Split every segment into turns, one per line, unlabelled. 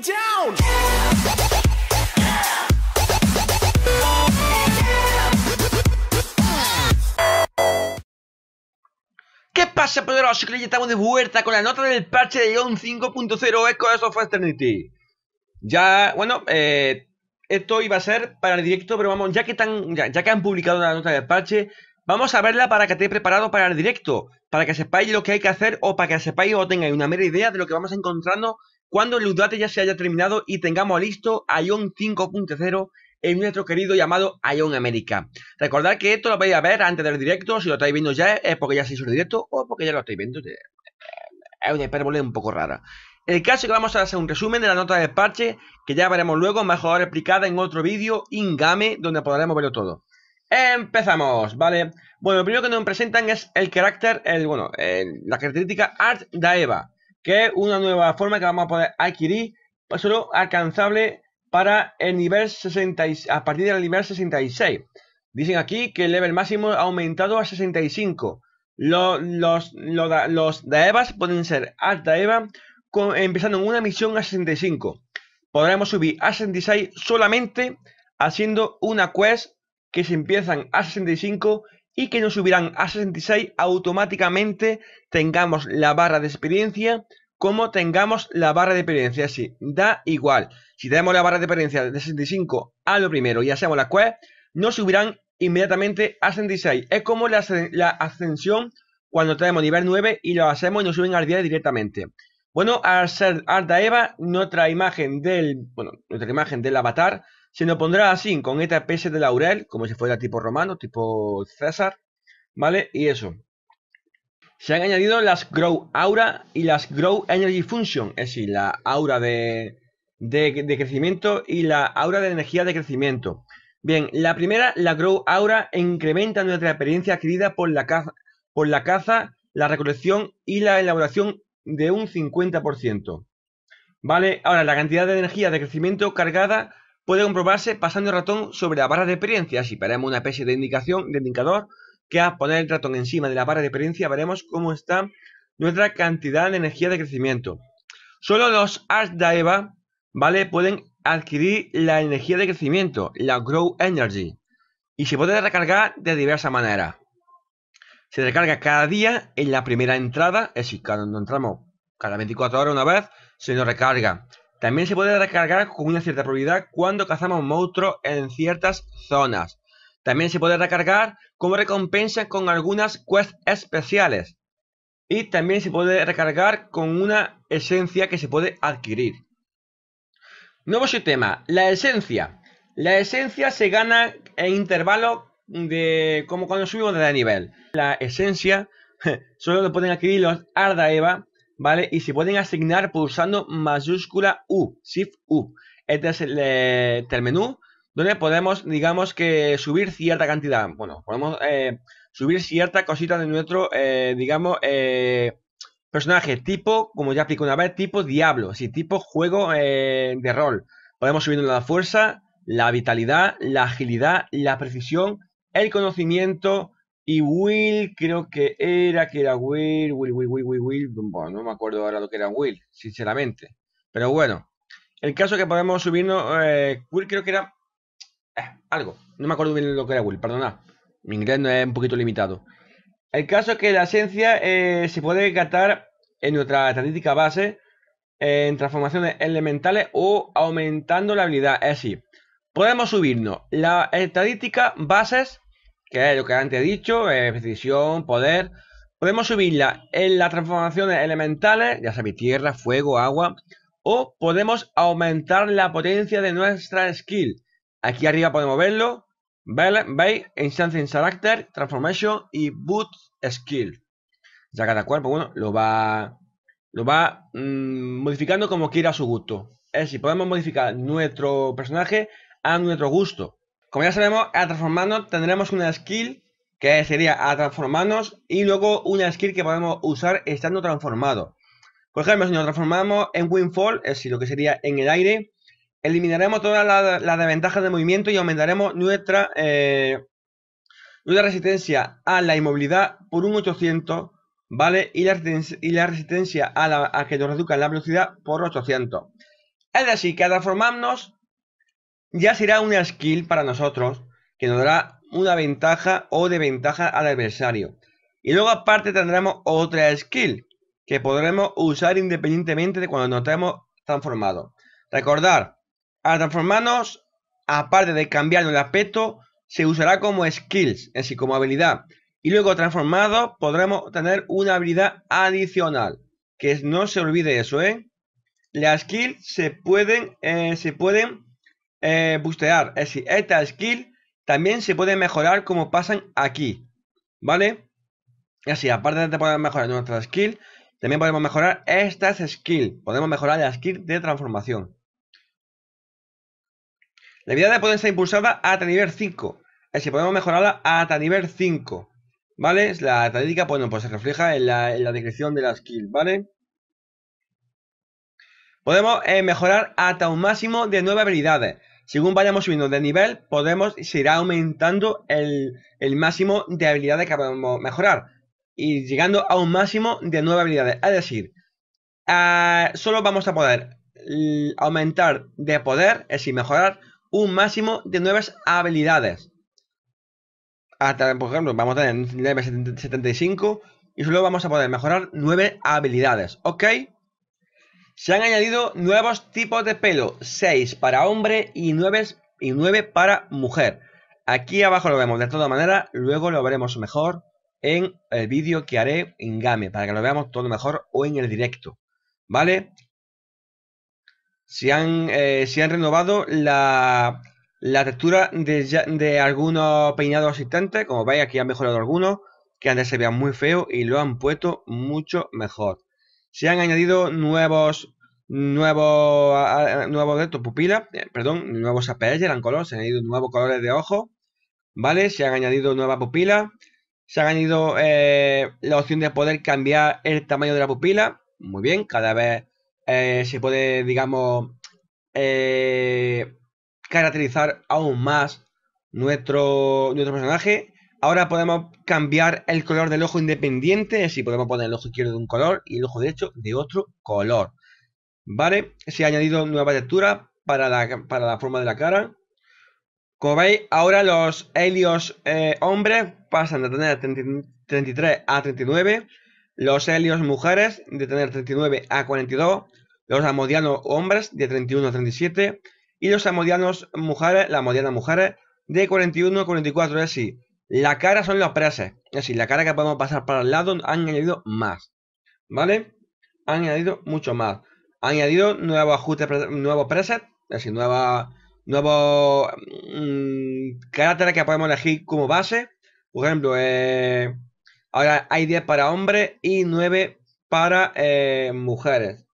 down. ¿Qué pasa, poderoso? Que ya estamos de vuelta con la nota del parche de Ion 5.0 Echoes of Eternity. Ya, bueno, eh, esto iba a ser para el directo, pero vamos, ya que, tan, ya, que han publicado la nota del parche, Vamos a verla para que esté preparado para el directo, para que sepáis lo que hay que hacer o para que sepáis o tengáis una mera idea de lo que vamos encontrando cuando el update ya se haya terminado y tengamos listo Ion 5.0 en nuestro querido llamado Ion América. Recordad que esto lo vais a ver antes del directo, si lo estáis viendo ya es porque ya se hizo el directo o porque ya lo estáis viendo. Es una hipérbole un poco rara. El caso es que vamos a hacer un resumen de la nota de parche, que ya veremos luego, mejor explicada en otro vídeo, Ingame, donde podremos verlo todo. Empezamos, ¿vale? Bueno, lo primero que nos presentan es el carácter, bueno, la característica Art Eva que es una nueva forma que vamos a poder adquirir, pues, solo alcanzable para el nivel 66, a partir del nivel 66. Dicen aquí que el level máximo ha aumentado a 65. Los, los, los, Daevas pueden ser alta Eva empezando en una misión a 65. Podremos subir a 66 solamente haciendo una quest que se empiezan a 65 y que nos subirán a 66 automáticamente tengamos la barra de experiencia como tengamos la barra de experiencia. Sí, da igual. Si tenemos la barra de experiencia de 65 a lo primero y hacemos la quest, nos subirán inmediatamente a 66. Es como la, ascensión cuando tenemos nivel 9 y lo hacemos y nos suben al 10 directamente. Bueno, al ser Arda Eva, nuestra imagen del, bueno, nuestra imagen del avatar se nos pondrá así, con esta especie de laurel, como si fuera tipo romano, tipo César, ¿vale? Y eso. Se han añadido las Grow Aura y las Grow Energy Function, es decir, la aura de, crecimiento y la aura de energía de crecimiento. Bien, la primera, la Grow Aura, incrementa nuestra experiencia adquirida por la caza, por la, caza la recolección y la elaboración de un 50%. Vale, ahora la cantidad de energía de crecimiento cargada puede comprobarse pasando el ratón sobre la barra de experiencia. Así, paramos una especie de indicación, de indicador, que a poner el ratón encima de la barra de experiencia veremos cómo está nuestra cantidad de energía de crecimiento. Solo los ardaeva, ¿vale? Pueden adquirir la energía de crecimiento, la Grow Energy, y se puede recargar de diversas maneras. Se recarga cada día en la primera entrada, es decir, cuando entramos cada 24 horas una vez, se nos recarga. También se puede recargar con una cierta probabilidad cuando cazamos monstruos en ciertas zonas. También se puede recargar como recompensa con algunas quests especiales. Y también se puede recargar con una esencia que se puede adquirir. Nuevo sistema, la esencia. La esencia se gana en intervalo de como cuando subimos de nivel. La esencia solo lo pueden adquirir los Ardaeva, ¿vale? Y se pueden asignar pulsando mayúscula U, Shift U. Este es el eh, menú donde podemos, digamos que subir cierta cantidad, bueno, podemos eh, subir cierta cosita de nuestro, eh, digamos, eh, personaje, tipo, como ya expliqué una vez, tipo diablo, Así, tipo juego de rol. Podemos subirnos la fuerza, la vitalidad, la agilidad, la precisión, el conocimiento y Will, creo que era, que era Will, Will, Will, Will, Will, Will, no me acuerdo ahora lo que era Will, sinceramente. Pero bueno, el caso que podemos subirnos, Will creo que era eh, algo. No me acuerdo bien lo que era Will, Perdona, Mi inglés no es un poquito limitado. El caso es que la esencia eh, se puede captar en nuestra estadística base eh, en transformaciones elementales o aumentando la habilidad. Es decir, podemos subirnos la estadística bases, que es lo que antes he dicho, precisión, poder. Podemos subirla en las transformaciones elementales, ya sabéis, tierra, fuego, agua. O podemos aumentar la potencia de nuestra skill Aquí arriba podemos verlo. Veis Instance Character, Transformation y Boot Skill. Ya cada cuerpo bueno, lo va, lo va mm, modificando como quiera a su gusto. Es decir, podemos modificar nuestro personaje a nuestro gusto. Como ya sabemos, a transformarnos tendremos una skill que sería a transformarnos y luego una skill que podemos usar estando transformado. Por ejemplo, si nos transformamos en Windfall, es decir, lo que sería en el aire, Eliminaremos todas las la desventajas de movimiento y aumentaremos eh, nuestra, resistencia a la inmovilidad por un 800, ¿vale? Y la, resistencia a, que nos reduzcan la velocidad por 800. Es decir, que al transformarnos ya será una skill para nosotros que nos dará una ventaja o desventaja al adversario. Y luego aparte tendremos otra skill que podremos usar independientemente de cuando nos estemos transformado. Recordar al transformarnos, aparte de cambiar el aspecto, se usará como skills, es decir, como habilidad. Y luego transformado podremos tener una habilidad adicional. Que no se olvide eso, ¿eh? Las skills se pueden, eh, se pueden eh, boostear. Es decir, esta skill también se puede mejorar como pasan aquí. ¿Vale? Así, aparte de poder mejorar nuestra skill, también podemos mejorar estas skills. Podemos mejorar la skill de transformación. La habilidad puede ser impulsada hasta nivel 5. Es decir, podemos mejorarla hasta nivel 5. ¿Vale? La estadística, bueno, pues se refleja en la, descripción de la skill, ¿vale? Podemos eh, mejorar hasta un máximo de nueve habilidades. Según vayamos subiendo de nivel, podemos, ir aumentando el, máximo de habilidades que podemos mejorar. Y llegando a un máximo de nueve habilidades. Es decir, ah, solo vamos a poder aumentar de poder, es decir, mejorar un máximo de nuevas habilidades. Hasta, por ejemplo, vamos a tener 9.75 75 y solo vamos a poder mejorar nueve habilidades, ¿ok? Se han añadido nuevos tipos de pelo, 6 para hombre y nueve y 9 para mujer. Aquí abajo lo vemos de todas maneras, luego lo veremos mejor en el vídeo que haré en Game, para que lo veamos todo mejor o en el directo, ¿vale? Eh, se han, renovado la, textura de, algunos peinados existentes, como veis aquí han mejorado algunos, que antes se veían muy feos y lo han puesto mucho mejor. Se han añadido nuevos nuevos nuevos de pupila eh, perdón, nuevos apellidos, eran color, se han añadido nuevos colores de ojo, ¿vale? Se han añadido nuevas pupila se han añadido eh, la opción de poder cambiar el tamaño de la pupila, muy bien, cada vez eh, se puede, digamos, eh, caracterizar aún más nuestro, nuestro personaje. Ahora podemos cambiar el color del ojo independiente, si podemos poner el ojo izquierdo de un color y el ojo derecho de otro color. ¿Vale? Se ha añadido nueva textura para la, forma de la cara. Como veis, ahora los helios eh, hombres pasan de tener 33 a 39 los Helios mujeres de tener 39 a 42, los Amodianos hombres de 31 a 37 y los Amodianos mujeres, las Amodiana mujeres de 41 a 44, es decir, la cara son los presets es decir, la cara que podemos pasar para el lado han añadido más, ¿vale? Han añadido mucho más. Han añadido nuevos ajustes, nuevos presets, es decir, nuevos nuevo, mm, carácter que podemos elegir como base. Por ejemplo, eh, Ahora hay 10 para hombres y 9 para eh, mujeres.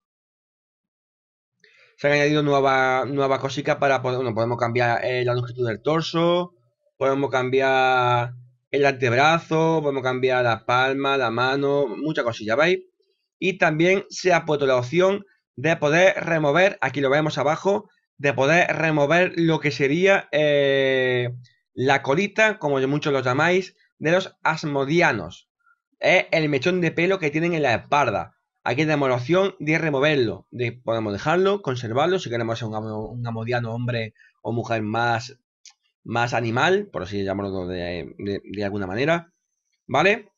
Se han añadido nuevas nueva cositas para poder, podemos cambiar eh, la longitud del torso, podemos cambiar el antebrazo, podemos cambiar la palma, la mano, muchas cosillas, ¿veis? Y también se ha puesto la opción de poder remover, aquí lo vemos abajo, de poder remover lo que sería eh, la colita, como muchos lo llamáis, de los asmodianos es el mechón de pelo que tienen en la espalda. Aquí tenemos la opción de removerlo. De, podemos dejarlo, conservarlo, si queremos ser un, amodiano hombre o mujer más, más animal, por así llamarlo de, de, alguna manera. ¿Vale?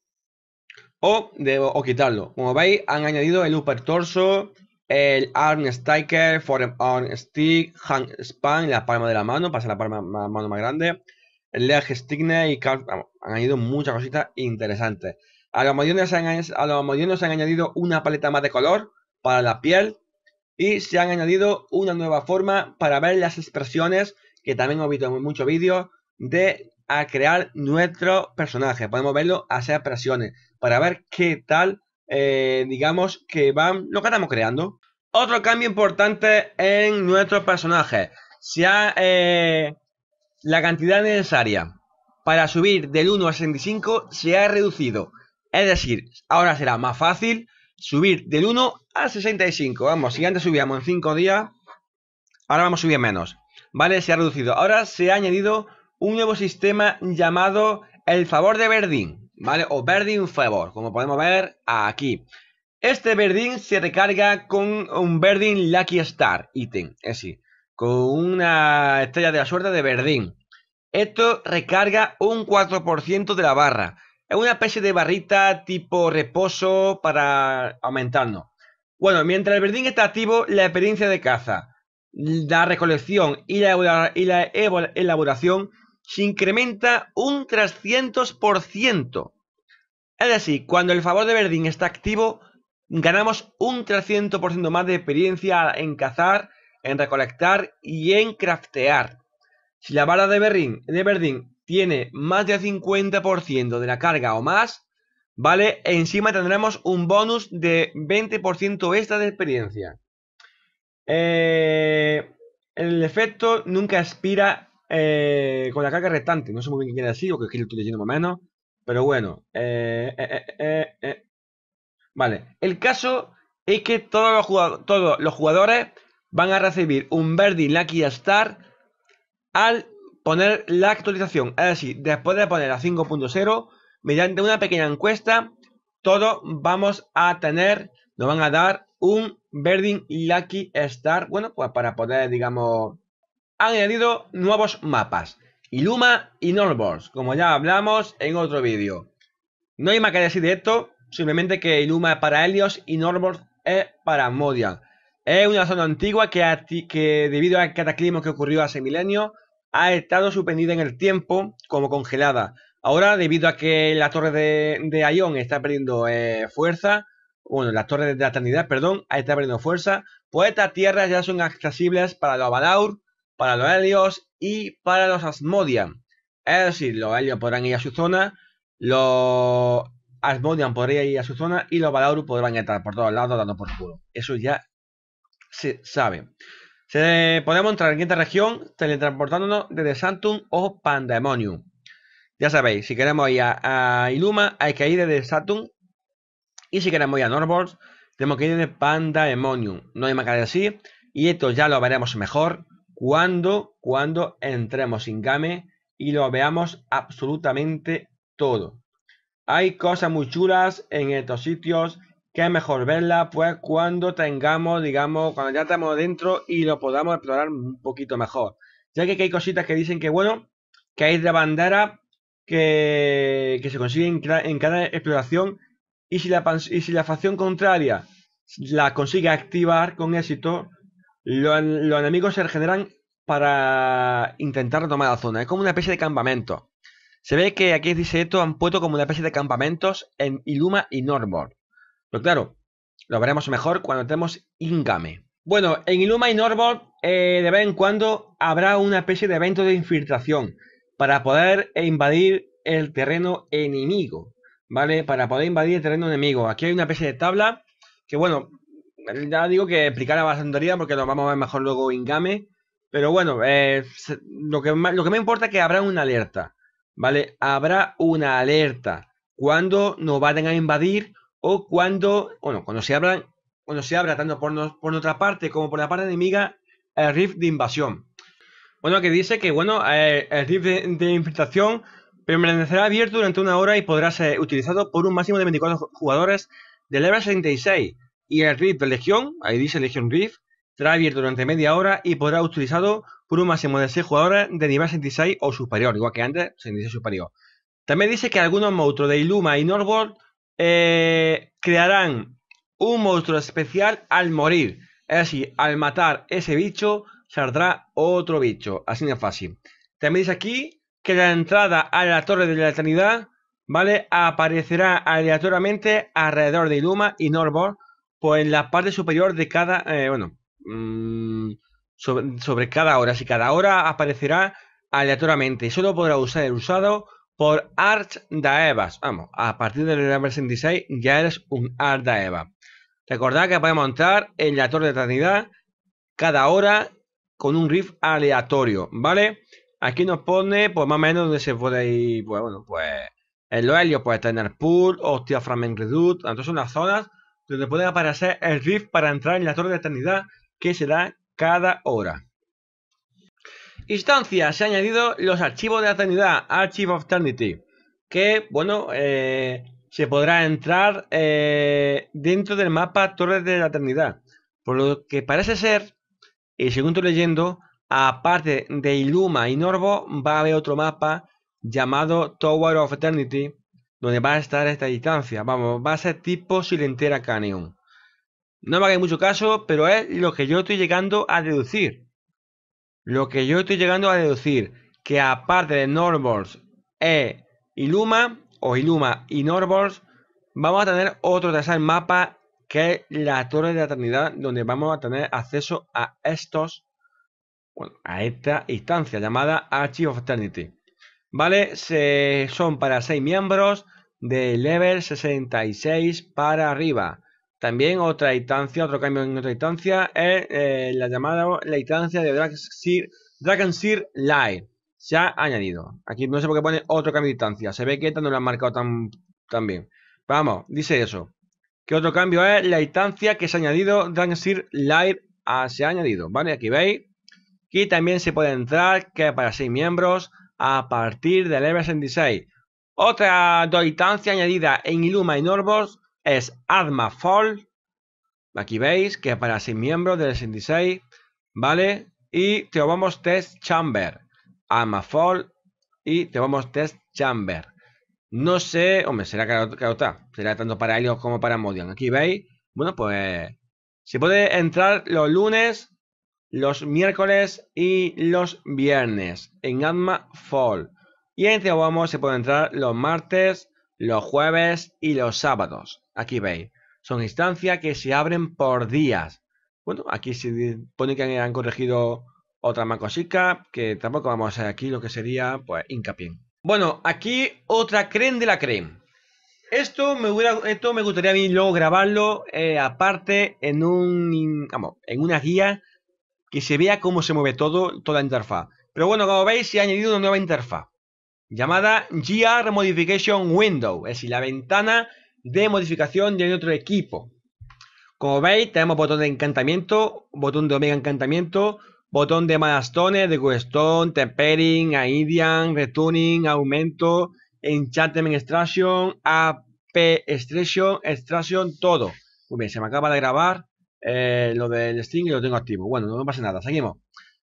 O, quitarlo. Como veis, han añadido el upper torso, el arm striker, forearm stick, hand span, la palma de la mano, pasa la palma, mano más grande, el leg stigna y han añadido muchas cositas interesantes. A los modelos se han, añadido una paleta más de color para la piel y se han añadido una nueva forma para ver las expresiones que también hemos visto en muchos vídeos de crear nuestro personaje. Podemos verlo hacer expresiones para ver qué tal, eh, digamos, que van lo que estamos creando. Otro cambio importante en nuestro personaje. Sea eh, la cantidad necesaria para subir del 1 al 65 se ha reducido es decir, ahora será más fácil subir del 1 al 65. Vamos, si antes subíamos en 5 días, ahora vamos a subir menos. ¿Vale? Se ha reducido. Ahora se ha añadido un nuevo sistema llamado el favor de Verdín, ¿vale? O Verdín Favor, como podemos ver aquí. Este Verdín se recarga con un Verdín Lucky Star ítem, es decir, con una estrella de la suerte de Verdín. Esto recarga un 4% de la barra. Es una especie de barrita tipo reposo para aumentarnos. Bueno, mientras el verdín está activo, la experiencia de caza, la recolección y la, elaboración se incrementa un 300%. Es decir, cuando el favor de verdín está activo, ganamos un 300% más de experiencia en cazar, en recolectar y en craftear. Si la barra de, verdín de Verdín tiene más de 50% de la carga o más, ¿vale? E encima tendremos un bonus de 20% esta de experiencia. Eh, el efecto nunca expira eh, con la carga restante. No sé muy bien qué quiere decir, o que lo estoy más o menos. Pero bueno. Eh, vale. El caso es que todos los, jugadores, todos los jugadores van a recibir un Verdi Lucky Star al poner la actualización. es decir, después de poner a 5.0, mediante una pequeña encuesta, Todo vamos a tener, nos van a dar un Verding Lucky Star, bueno, pues para poder, digamos, han añadido nuevos mapas, Iluma y Norbors, como ya hablamos en otro vídeo. No hay más que decir de esto, simplemente que Iluma es para Helios y Norbors es para Modia. Es una zona antigua que, que debido al cataclismo que ocurrió hace milenios, ha estado suspendida en el tiempo como congelada. Ahora, debido a que la torre de, Aion está perdiendo eh, fuerza, bueno, la torre de la eternidad, perdón, estado perdiendo fuerza, pues estas tierras ya son accesibles para los Balaur, para los Helios y para los Asmodian. Es decir, los Helios podrán ir a su zona, los Asmodian podrían ir a su zona y los Avalaur podrán estar por todos lados dando por culo. Eso ya se sabe. Se, podemos entrar en quinta región teletransportándonos desde Saturn o Pandemonium. Ya sabéis, si queremos ir a, Iluma hay que ir desde Saturn y si queremos ir a Norborg tenemos que ir desde Pandemonium. No hay más que decir y esto ya lo veremos mejor cuando, cuando entremos en Game y lo veamos absolutamente todo. Hay cosas muy chulas en estos sitios que es mejor verla pues cuando tengamos, digamos, cuando ya estamos dentro y lo podamos explorar un poquito mejor. Ya que, hay cositas que dicen que, bueno, que hay de bandera que, que se consigue en cada exploración y si, la, y si la facción contraria la consigue activar con éxito, los, enemigos se regeneran para intentar tomar la zona. Es como una especie de campamento. Se ve que aquí dice esto han puesto como una especie de campamentos en Iluma y Normor. Pero pues claro, lo veremos mejor cuando tenemos Ingame. Bueno, en Iluma y eh, de vez en cuando habrá una especie de evento de infiltración para poder invadir el terreno enemigo, ¿vale? Para poder invadir el terreno enemigo. Aquí hay una especie de tabla que, bueno, ya digo que explicará bastante porque lo vamos a ver mejor luego Ingame. Pero bueno, eh, lo, que, lo que me importa es que habrá una alerta, ¿vale? Habrá una alerta cuando nos vayan a invadir o cuando, bueno, cuando se abran, cuando se abra tanto por, por nuestra parte como por la parte enemiga el rift de invasión. Bueno, que dice que bueno, eh, el rift de, infiltración permanecerá abierto durante una hora y podrá ser utilizado por un máximo de 24 jugadores de level 66. Y el rift de Legión, ahí dice Legión Rift, será abierto durante media hora y podrá utilizado por un máximo de 6 jugadores de nivel 66 o superior, igual que antes, 66 superior. También dice que algunos monstruos de Iluma y Norwood eh, crearán un monstruo especial al morir. Es decir, al matar ese bicho, saldrá otro bicho. Así de fácil. También dice aquí que la entrada a la Torre de la Eternidad, ¿vale? Aparecerá aleatoriamente alrededor de Iluma y Norbor, pues en la parte superior de cada, eh, bueno, mm, sobre, cada hora. así cada hora aparecerá aleatoriamente, solo podrá usar el usado por ARCH Evas. Vamos, a partir del nivel 66 ya eres un Eva. Recordad que podemos entrar en la Torre de Eternidad cada hora con un riff aleatorio, ¿vale? Aquí nos pone, pues más o menos, donde se puede ir, pues, bueno, pues, pues en lo helio, puede tener pool, hostia, fragment redut, entonces son las zonas donde puede aparecer el riff para entrar en la Torre de Eternidad que se da cada hora instancia se ha añadido los archivos de la eternidad, Archive of Eternity, que, bueno, eh, se podrá entrar eh, dentro del mapa Torres de la Eternidad. Por lo que parece ser, y eh, según estoy leyendo, aparte de Iluma y norbo va a haber otro mapa llamado Tower of Eternity, donde va a estar esta distancia. Vamos, va a ser tipo Silentera Canyon. No me hagáis mucho caso, pero es lo que yo estoy llegando a deducir. Lo que yo estoy llegando a deducir, que aparte de Norbors e Iluma, o Iluma y Norbors vamos a tener otro tercer mapa que es la Torre de la Eternidad, donde vamos a tener acceso a estos, a esta instancia llamada Archive of Eternity. ¿Vale? Se, son para seis miembros de level 66 para arriba. También otra instancia, otro cambio en otra instancia es eh, la llamada la instancia de Dragon Dragonseer Live. Se ha añadido. Aquí no sé por qué pone otro cambio de distancia Se ve que esta no la han marcado tan, bien. Vamos, dice eso. Que otro cambio es la instancia que se ha añadido Dragonseer Live. Ah, se ha añadido, ¿vale? Aquí veis. Y también se puede entrar, que para seis miembros, a partir del level 66. otra dos instancias añadidas en Iluma y Norbos es Adma Fall. Aquí veis que para 6 miembros del 66, ¿vale? Y te vamos Test Chamber. Adma Fall y te vamos Test Chamber. No sé, hombre, será otra Será tanto para ellos como para Modian. Aquí veis, bueno, pues se puede entrar los lunes, los miércoles y los viernes en Adma Fall. Y en Teobamos se puede entrar los martes, los jueves y los sábados. Aquí veis, son instancias que se abren por días. Bueno, aquí se pone que han corregido otra más que tampoco vamos a hacer aquí lo que sería, pues, hincapié. Bueno, aquí otra creen de la creen. Esto me, esto me gustaría a mí luego grabarlo eh, aparte en un en una guía que se vea cómo se mueve todo, toda la interfaz. Pero bueno, como veis, se ha añadido una nueva interfaz llamada GR Modification Window, es decir, la ventana de modificación de otro equipo. Como veis, tenemos botón de encantamiento, botón de omega encantamiento, botón de malastones, de questón, tempering, aidian, retuning, aumento, enchantment extraction, AP extraction, extraction, todo. Muy bien, se me acaba de grabar eh, lo del string y lo tengo activo. Bueno, no pasa nada, seguimos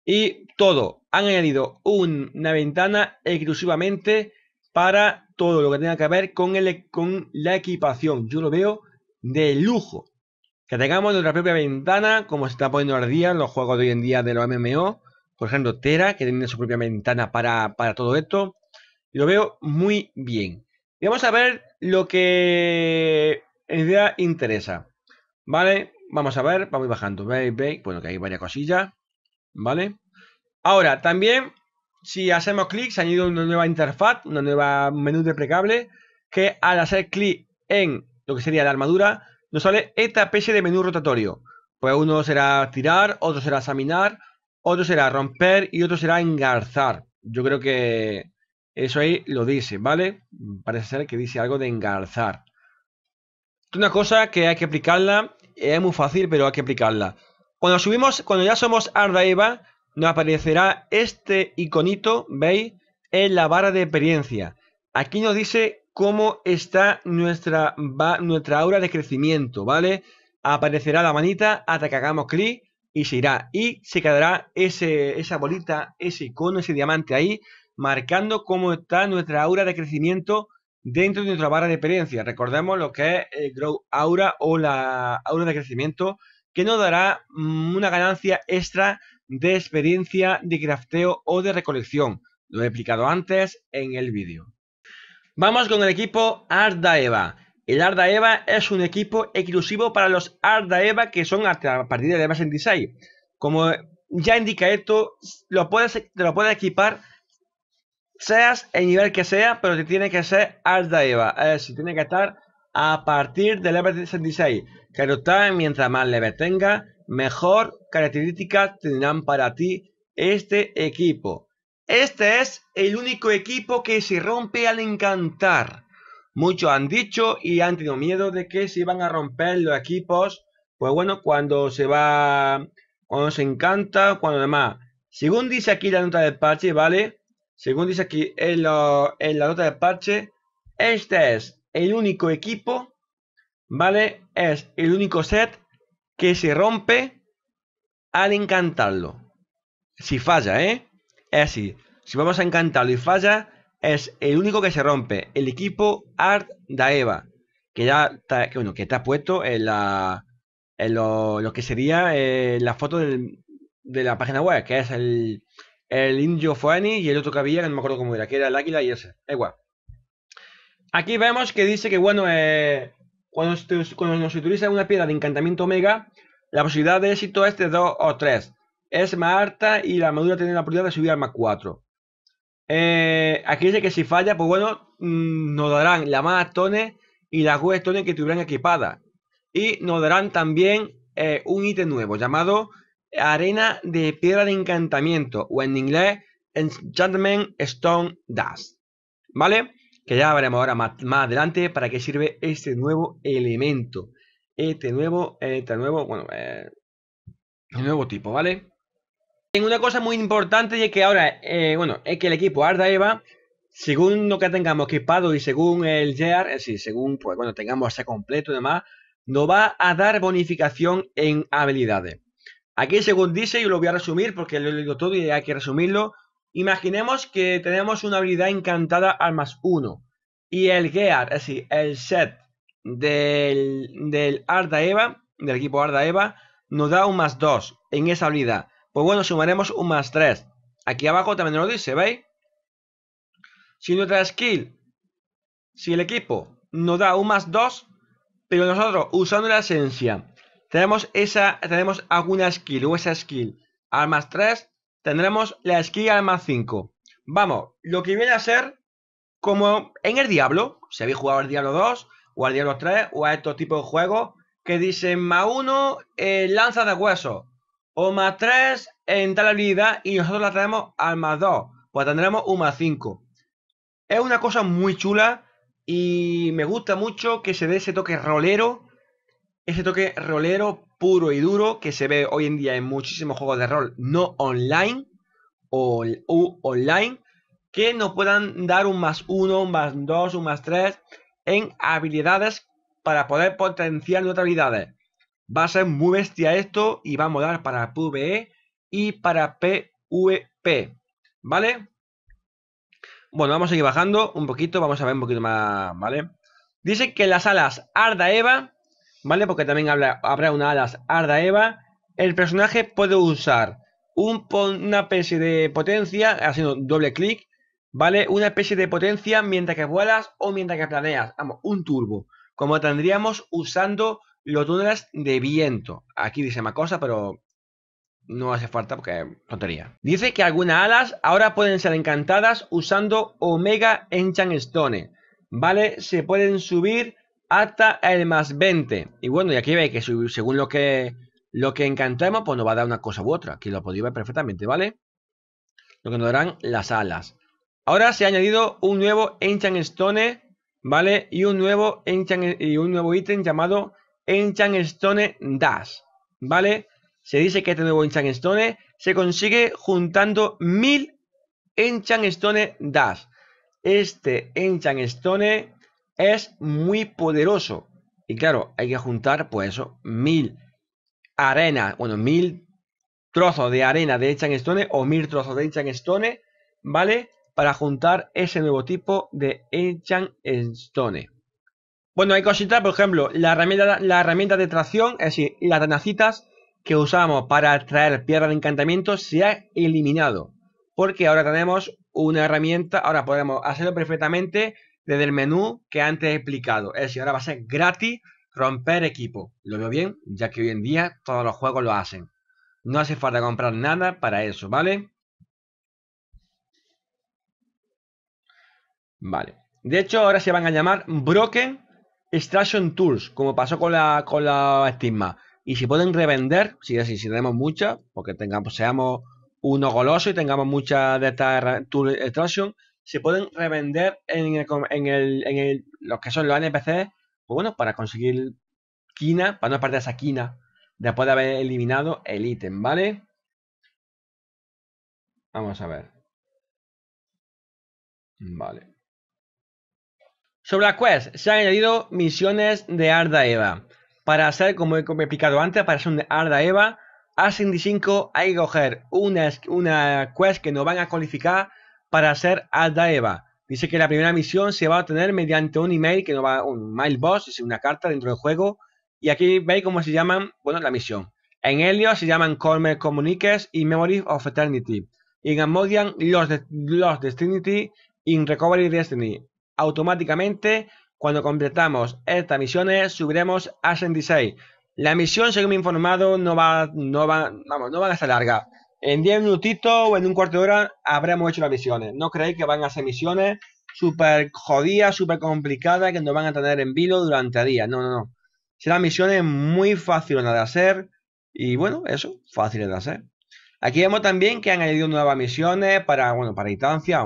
y todo. Han añadido una ventana exclusivamente para todo lo que tenga que ver con, el, con la equipación. Yo lo veo de lujo. Que tengamos nuestra propia ventana, como se está poniendo al día en los juegos de hoy en día de los MMO. Por ejemplo, Tera, que tiene su propia ventana para, todo esto. Y lo veo muy bien. Y vamos a ver lo que en realidad interesa. ¿Vale? Vamos a ver, vamos bajando, bajando. Bueno, que hay varias cosillas. ¿vale? Ahora, también, si hacemos clic, se añade una nueva interfaz, una nueva menú desplegable, que al hacer clic en lo que sería la armadura, nos sale esta especie de menú rotatorio. Pues uno será tirar, otro será examinar, otro será romper y otro será engarzar. Yo creo que eso ahí lo dice, ¿vale? Parece ser que dice algo de engarzar. Una cosa que hay que aplicarla, es muy fácil, pero hay que aplicarla. Cuando subimos, cuando ya somos Arda e nos aparecerá este iconito, ¿veis? En la barra de experiencia. Aquí nos dice cómo está nuestra, nuestra aura de crecimiento, ¿vale? Aparecerá la manita hasta que hagamos clic y se irá. Y se quedará esa bolita, ese icono, ese diamante ahí, marcando cómo está nuestra aura de crecimiento dentro de nuestra barra de experiencia. Recordemos lo que es el eh, Grow Aura o la aura de crecimiento que nos dará mm, una ganancia extra de experiencia de crafteo o de recolección. Lo he explicado antes en el vídeo. Vamos con el equipo Ardaeva. El Ardaeva es un equipo exclusivo para los Ardaeva que son a partir de Eva 66. Como ya indica esto, lo puedes, te lo puedes equipar seas el nivel que sea, pero te tiene que ser Ardaeva. Es decir, tiene que estar a partir del level 66 está mientras más le tenga, mejor características tendrán para ti este equipo. Este es el único equipo que se rompe al encantar. Muchos han dicho y han tenido miedo de que se iban a romper los equipos. Pues bueno, cuando se va, cuando se encanta, cuando demás. Según dice aquí la nota de parche, ¿vale? Según dice aquí en, en la nota de parche, este es el único equipo ¿vale? Es el único set que se rompe al encantarlo. Si falla, ¿eh? Es así si vamos a encantarlo y falla, es el único que se rompe. El equipo Art Daeva, que ya está, que, bueno, que está puesto en, la, en lo, que sería eh, la foto de la página web, que es el, el Indio Fuani y el otro que había, que no me acuerdo cómo era, que era el Águila y ese. Igual. Aquí vemos que dice que, bueno, eh, cuando se, utiliza una piedra de encantamiento omega, la posibilidad de éxito es de 2 o 3. Es más alta y la armadura tiene la posibilidad de subir al más 4. Eh, aquí dice que si falla, pues bueno, mm, nos darán la más tones y las tones que tuvieran equipada Y nos darán también eh, un ítem nuevo llamado Arena de Piedra de Encantamiento o en inglés Enchantment Stone Dust. ¿Vale? que ya veremos ahora más, más adelante para qué sirve este nuevo elemento. Este nuevo, este nuevo, bueno, el eh, este nuevo tipo, ¿vale? En una cosa muy importante y es que ahora, eh, bueno, es que el equipo Arda Eva, según lo que tengamos equipado y según el gear, es decir, según, pues bueno, tengamos ese completo y demás, nos va a dar bonificación en habilidades. Aquí según dice, yo lo voy a resumir porque lo he leído todo y hay que resumirlo. Imaginemos que tenemos una habilidad encantada al más 1 y el Gear, es decir, el set del, del Arda Eva, del equipo Arda Eva, nos da un más 2 en esa habilidad. Pues bueno, sumaremos un más 3. Aquí abajo también nos lo dice, ¿veis? Si nuestra skill, si el equipo nos da un más 2, pero nosotros usando la esencia tenemos, esa, tenemos alguna skill o esa skill al más 3, tendremos la skill al más 5. Vamos, lo que viene a ser como en el Diablo, si habéis jugado al Diablo 2 o al Diablo 3 o a estos tipos de juegos que dicen más 1 eh, lanza de hueso o más 3 en tal habilidad y nosotros la traemos al más 2, pues tendremos un más 5. Es una cosa muy chula y me gusta mucho que se dé ese toque rolero, ese toque rolero puro y duro que se ve hoy en día en muchísimos juegos de rol no online o, online que nos puedan dar un más uno, un más dos, un más tres en habilidades para poder potenciar nuestras habilidades. Va a ser muy bestia esto y vamos a dar para PvE y para PvP. ¿Vale? Bueno, vamos a ir bajando un poquito, vamos a ver un poquito más, ¿vale? Dice que las alas Arda Eva ¿vale? Porque también habrá una alas Arda Eva. El personaje puede usar un, una especie de potencia, haciendo doble clic, ¿vale? Una especie de potencia mientras que vuelas o mientras que planeas. Vamos, un turbo. Como tendríamos usando los túneles de viento. Aquí dice más cosas, pero no hace falta porque tontería. Dice que algunas alas ahora pueden ser encantadas usando Omega Enchant Stone. ¿Vale? Se pueden subir hasta el más 20. Y bueno, y aquí veis que según lo que, lo que encantemos, pues nos va a dar una cosa u otra, que lo podéis ver perfectamente, ¿vale? Lo que nos darán las alas. Ahora se ha añadido un nuevo Enchant Stone, ¿vale? Y un nuevo Enchant, y un nuevo ítem llamado Enchant Stone Dash, ¿vale? Se dice que este nuevo Enchant Stone se consigue juntando mil Enchant Stone Dash. Este Enchant Stone es muy poderoso. Y claro, hay que juntar, pues eso, mil arenas, bueno, mil trozos de arena de Echan Stone o mil trozos de Echan Stone, ¿vale? Para juntar ese nuevo tipo de Echan Stone. Bueno, hay cositas, por ejemplo, la herramienta, la herramienta de tracción, es decir, las tanacitas que usamos para traer piedra de encantamiento se ha eliminado. Porque ahora tenemos una herramienta, ahora podemos hacerlo perfectamente desde el menú que antes he explicado. Es decir, ahora va a ser gratis romper equipo. Lo veo bien, ya que hoy en día todos los juegos lo hacen. No hace falta comprar nada para eso, ¿vale? Vale. De hecho, ahora se van a llamar Broken Extraction Tools, como pasó con la, con la estigma. Y si pueden revender, si así, si tenemos muchas, porque tengamos, seamos uno goloso y tengamos muchas de estas Extraction, se pueden revender en, los que son los NPC pues bueno, para conseguir quina, para no perder esa quina después de haber eliminado el ítem, ¿vale? Vamos a ver. Vale. Sobre la quest, se han añadido misiones de Arda Eva. Para hacer, como he explicado antes, para hacer un Arda Eva, a 75 hay que coger una, una quest que nos van a cualificar para hacer Eva Dice que la primera misión se va a obtener mediante un email, que no va un mailbox, es una carta dentro del juego. Y aquí veis cómo se llaman, bueno, la misión. En Helios se llaman Colmer Communiques y Memories of Eternity. en Amodian, los, de, los Destiny in Recovery Destiny. Automáticamente, cuando completamos estas misiones, subiremos a 66. La misión, según me he informado, no va, no no va a estar larga. En 10 minutitos o en un cuarto de hora habremos hecho las misiones. No creéis que van a ser misiones súper jodidas, súper complicadas, que nos van a tener en vilo durante días. No, no, no. Serán misiones muy fáciles de hacer y bueno, eso, fáciles de hacer. Aquí vemos también que han añadido nuevas misiones para, bueno, para instancia,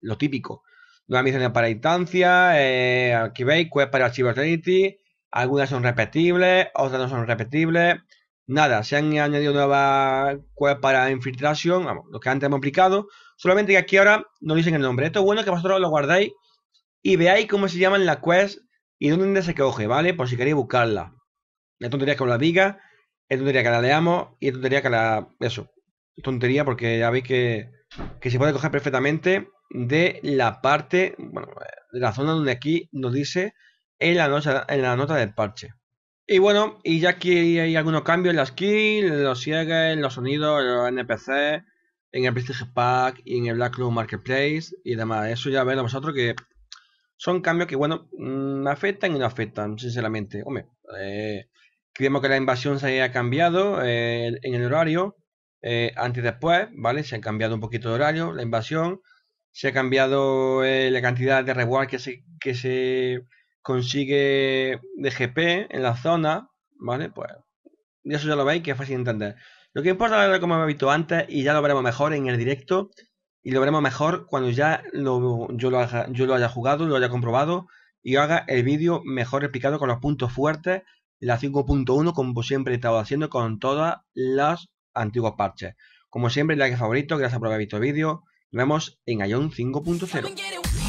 lo típico. Nuevas misiones para instancia, eh, aquí veis, es para Archivo Trinity, algunas son repetibles, otras no son repetibles. Nada, se han añadido nuevas quests para infiltración, vamos, lo que antes hemos aplicado. Solamente que aquí ahora no dicen el nombre. Esto es bueno que vosotros lo guardáis y veáis cómo se llaman las quests y dónde se coge, ¿vale? Por si queréis buscarla. La tontería que os la diga, es tontería que la leamos y es tontería que la... Eso, tontería porque ya veis que, se puede coger perfectamente de la parte, bueno, de la zona donde aquí nos dice en la, en la nota del parche. Y bueno, y ya que hay algunos cambios en las skin, en los ciegos, en los sonidos, en los NPC, en el Prestige Pack y en el Black Club Marketplace y demás. Eso ya verá vosotros que son cambios que, bueno, mm, afectan y no afectan, sinceramente. Hombre, eh, creemos que la invasión se haya cambiado eh, en el horario, eh, antes y después, ¿vale? Se ha cambiado un poquito de horario, la invasión, se ha cambiado la cantidad de reward que que se consigue gp en la zona, ¿vale? Pues eso ya lo veis que es fácil de entender. Lo que importa, como habéis visto antes, y ya lo veremos mejor en el directo, y lo veremos mejor cuando ya lo, yo, lo haya jugado, lo haya comprobado, y haga el vídeo mejor explicado con los puntos fuertes, la 5.1, como siempre he estado haciendo con todas las antiguas parches. Como siempre, que favorito, gracias por haber visto el vídeo, nos vemos en Ion 5.0.